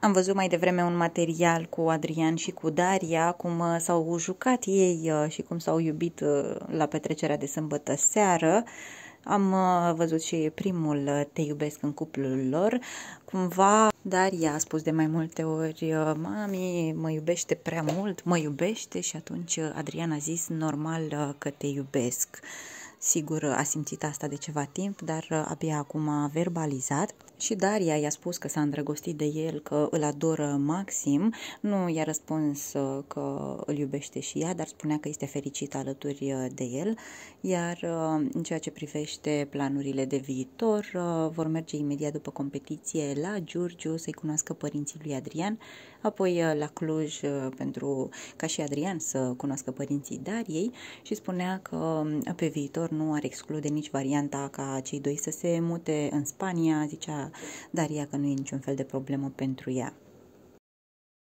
Am văzut mai devreme un material cu Adrian și cu Daria, cum uh, s-au jucat ei uh, și cum s-au iubit uh, la petrecerea de sâmbătă seară. Am uh, văzut și primul uh, Te iubesc în cuplul lor, cumva, dar ea a spus de mai multe ori, uh, mami, mă iubește prea mult, mă iubește și atunci Adriana a zis, normal că te iubesc. Sigur, a simțit asta de ceva timp, dar abia acum a verbalizat. Și Daria i-a spus că s-a îndrăgostit de el, că îl adoră maxim. Nu i-a răspuns că îl iubește și ea, dar spunea că este fericit alături de el. Iar în ceea ce privește privește planurile de viitor, uh, vor merge imediat după competiție la Giurgiu să-i cunoască părinții lui Adrian, apoi uh, la Cluj uh, pentru ca și Adrian să cunoască părinții Dariei și spunea că um, pe viitor nu ar exclude nici varianta ca cei doi să se mute în Spania, zicea Daria că nu e niciun fel de problemă pentru ea.